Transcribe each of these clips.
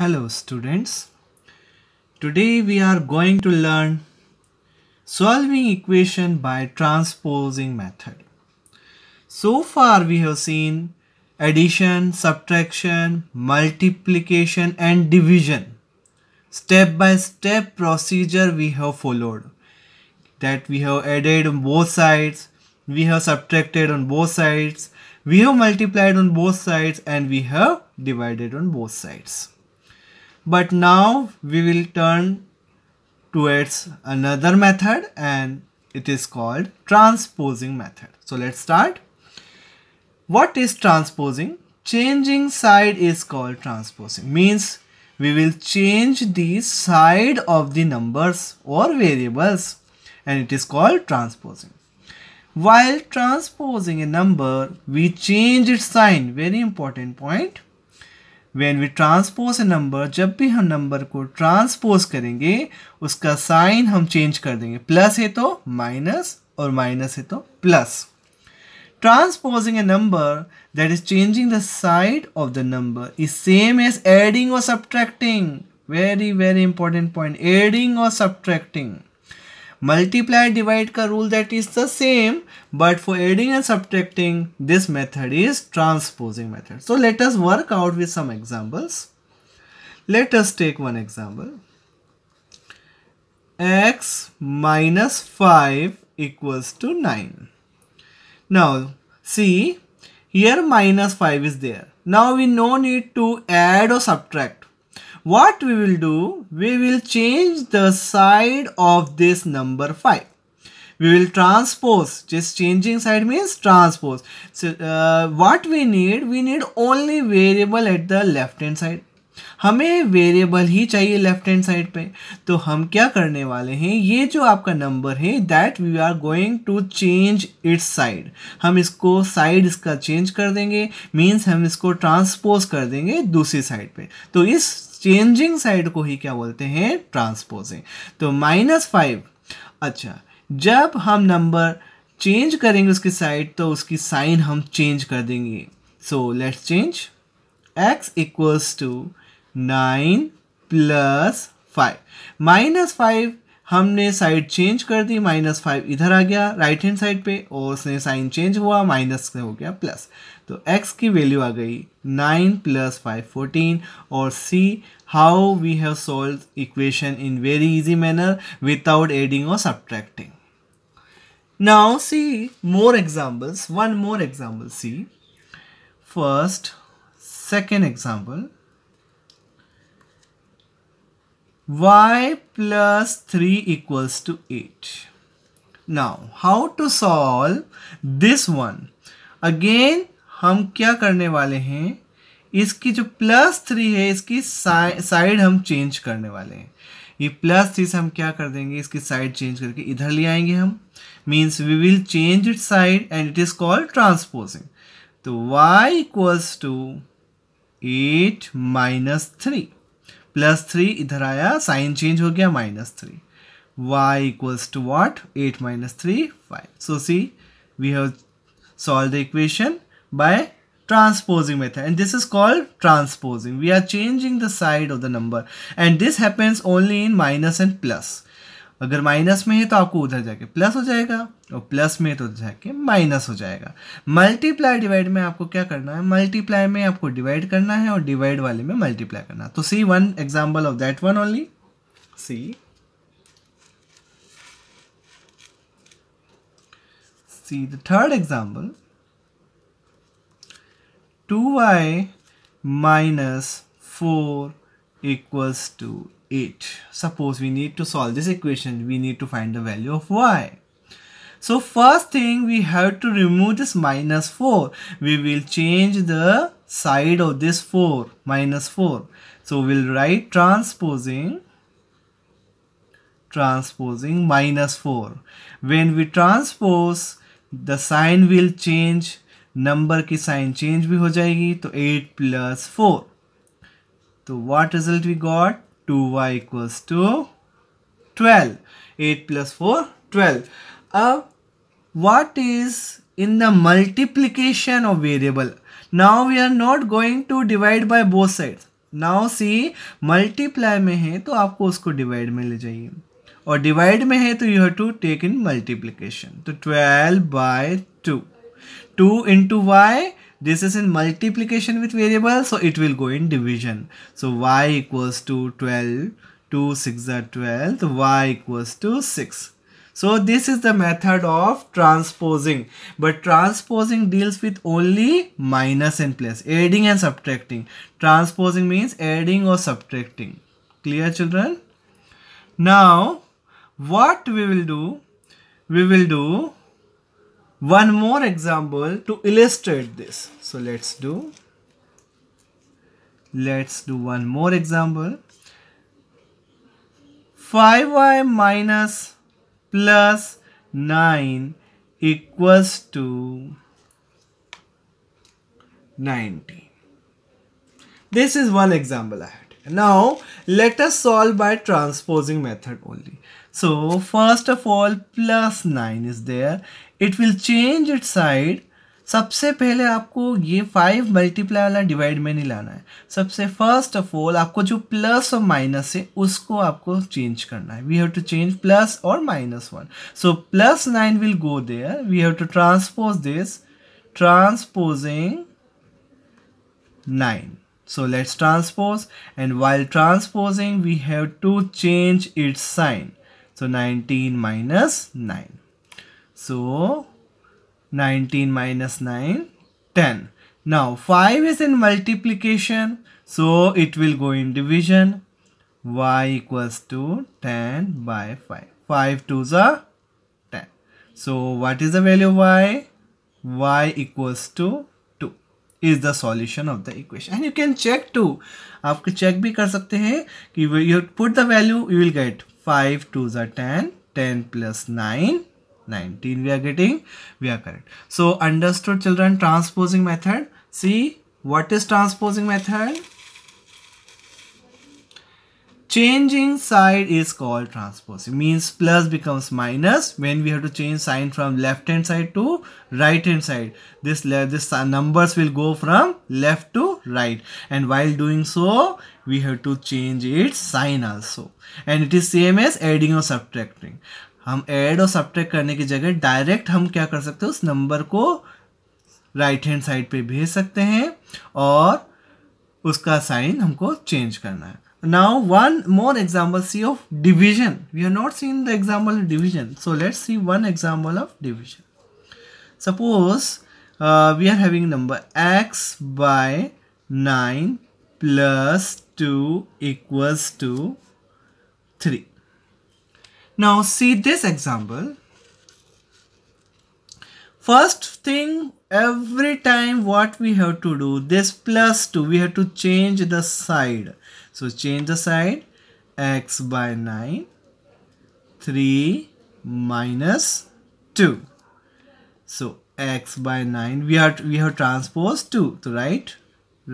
Hello students. Today we are going to learn solving equation by transposing method. So far we have seen addition, subtraction, multiplication and division. Step by step procedure we have followed that we have added on both sides, we have subtracted on both sides, we have multiplied on both sides and we have divided on both sides. But now we will turn towards another method and it is called transposing method. So let's start. What is transposing? Changing side is called transposing. Means we will change the side of the numbers or variables and it is called transposing. While transposing a number, we change its sign. Very important point. When we transpose A number जब भी हम number को transpose करेंगे उसका sign हम change कर देंगे plus है तो माइनस और माइनस है तो plus transposing A number that is changing the side of the number is same as adding और subtracting very very important point adding और subtracting multiply divide ka rule that is the same but for adding and subtracting this method is transposing method. So let us work out with some examples. Let us take one example. x minus 5 equals to 9. Now see here minus 5 is there. Now we no need to add or subtract what we will do, we will change the side of this number 5. We will transpose, just changing side means transpose. So uh, what we need, we need only variable at the left hand side. हमें variable ही चाहिए left hand side पे तो हम क्या करने वाले हैं ये जो आपका नंबर है that we are going to change its side हम इसको साइड इसका चेंज कर देंगे मीन्स हम इसको ट्रांसपोज कर देंगे दूसरी साइड पे तो इस चेंजिंग साइड को ही क्या बोलते हैं ट्रांसपोजिंग तो माइनस फाइव अच्छा जब हम नंबर चेंज करेंगे उसकी साइड तो उसकी साइन हम चेंज कर देंगे so let's change X equals to nine plus five minus five हमने साइड चेंज कर दी माइनस फाइव इधर आ गया राइट हैंड साइड पे और उसने साइन चेंज हुआ माइनस हो गया प्लस तो एक्स की वैल्यू आ गई नाइन प्लस फाइव फोर्टीन और see how we have solve equation in very easy manner without adding और subtracting now see more examples one more example see first second example y plus 3 equals to 8. Now, how to solve this one? Again, हम क्या करने वाले हैं इसकी जो plus three है इसकी साइड हम चेंज करने वाले हैं ये प्लस थ्री से हम क्या कर देंगे इसकी साइड चेंज करके इधर ले आएंगे हम means we will change it side and it is called transposing तो Y equals to eight minus three plus three इधर आया साइन चेंज हो गया minus three Y equals to what eight minus three five so see we have solve the equation by transposing method and this is called transposing we are changing the side of the number and this happens only in minus and plus अगर minus में है तो आपको उधर जाके plus हो जाएगा और प्लस में तो जाके माइनस हो जाएगा मल्टीप्लाई डिवाइड में आपको क्या करना है मल्टीप्लाई में आपको डिवाइड करना है और डिवाइड वाले में मल्टीप्लाई करना है तो see one example of that one only see the third example two Y minus four equals to 8. Suppose we need to solve this equation, we need to find the value of y. So first thing we have to remove this minus 4. We will change the side of this 4, minus 4. So we'll write transposing transposing minus 4. When we transpose, the sign will change. Number ki sign change bhi ho jayegi. तो 8 plus four. So what result we got? 2y equals to twelve eight plus four twelve अब what is in the multiplication of variable now we are not going to divide by both sides now see multiply में है तो आपको उसको divide में ले जाइए और divide में है तो you have to take in multiplication तो 12 by 2 2 into y this is in multiplication with variable so it will go in division so y equals to 12 2 6 are 12 y equals to 6 so this is the method of transposing. But transposing deals with only minus and plus. Adding and subtracting. Transposing means adding or subtracting. Clear children? Now what we will do? We will do one more example to illustrate this. So let's do, let's do one more example. 5y minus plus 9 equals to 90. This is one example I had. Now let us solve by transposing method only. So first of all plus 9 is there. It will change its side. सबसे पहले आपको ये five multiply वाला divide में नहीं लाना है सबसे फर्स्ट ऑफ ऑल आपको जो प्लस और माइनस है उसको आपको चेंज करना है we have to change plus और minus one so plus nine will go there we have to transpose this transposing nine So let's transpose and while transposing we have to change its sign. So 19 minus 9. So 19 minus 9, 10. Now 5 is in multiplication so it will go in division. y equals to 10 by 5. 5 to the 10. So what is the value of y? y equals to is the solution of the equation and you can check too आप check भी कर सकते हैं कि you put the value you will get five two ज ten ten plus nine nineteen we are getting we are correct so understood children transposing method see what is transposing method changing side is called transposive means plus becomes minus when we have to change sign from left hand side to right hand side this this numbers will go from left to right and while doing so we have to change its sign also and it is same as adding or subtracting हम add और subtract करने की जगह direct हम क्या कर सकते हैं उस नंबर को राइट हैंड साइड पे भेज सकते हैं और उसका साइन हमको चेंज करना है Now one more example see of division. We have not seen the example of division. So let's see one example of division. Suppose uh, we are having number x by 9 plus 2 equals to 3. Now see this example. First thing every time what we have to do this plus 2 we have to change the side so change the sign, x by 9. 3 minus 2. So x by 9 we are we have transposed 2 to write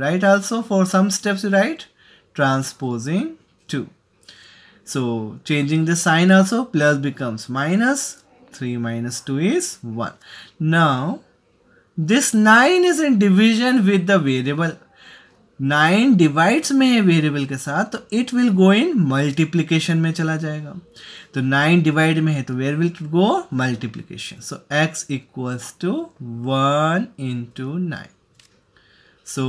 right also for some steps you write transposing 2 so changing the sign also plus becomes minus 3 minus 2 is 1 now this 9 is in division with the variable nine divides में है variable के साथ तो it will go in multiplication में चला जाएगा तो nine divide में है तो where will go multiplication so X equals to one into nine so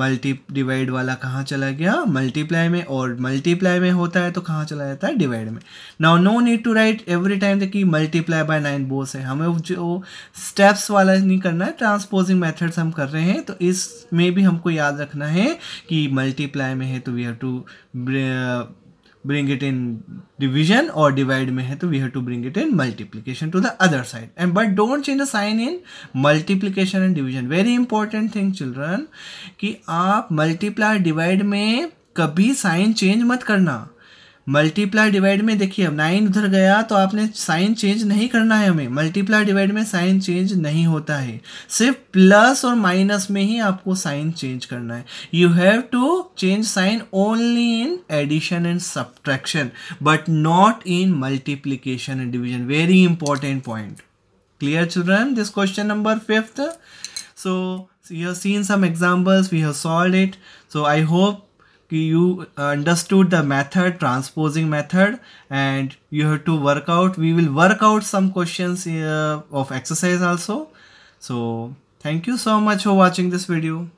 multi divide वाला कहाँ चला गया मल्टीप्लाई में और मल्टीप्लाई में होता है तो कहाँ चला जाता है डिवाइड में now no need to write every time कि मल्टीप्लाई बाय नाइन बोस है हमें जो स्टेप्स वाला नहीं करना है ट्रांसपोजिंग मेथड्स हम कर रहे हैं तो इसमें भी हमको याद रखना है कि मल्टीप्लाई में है तो we have to bring it in division or divide में है तो we have to bring it in multiplication to the other side and but don't change the sign in multiplication and division very important thing children कि आप multiply divide में कभी sign change मत करना multiply divide में देखिए अब nine उधर गया तो आपने साइन चेंज नहीं करना है हमें मल्टीप्लाई डिवाइड में साइन चेंज नहीं होता है सिर्फ प्लस और माइनस में ही आपको साइन चेंज करना है you have to change sign only in addition and subtraction but not in multiplication and division very important point clear children this question number fifth so you have seen some examples we have solve it so I hope you understood the method transposing method and you have to work out we will work out some questions uh, of exercise also so thank you so much for watching this video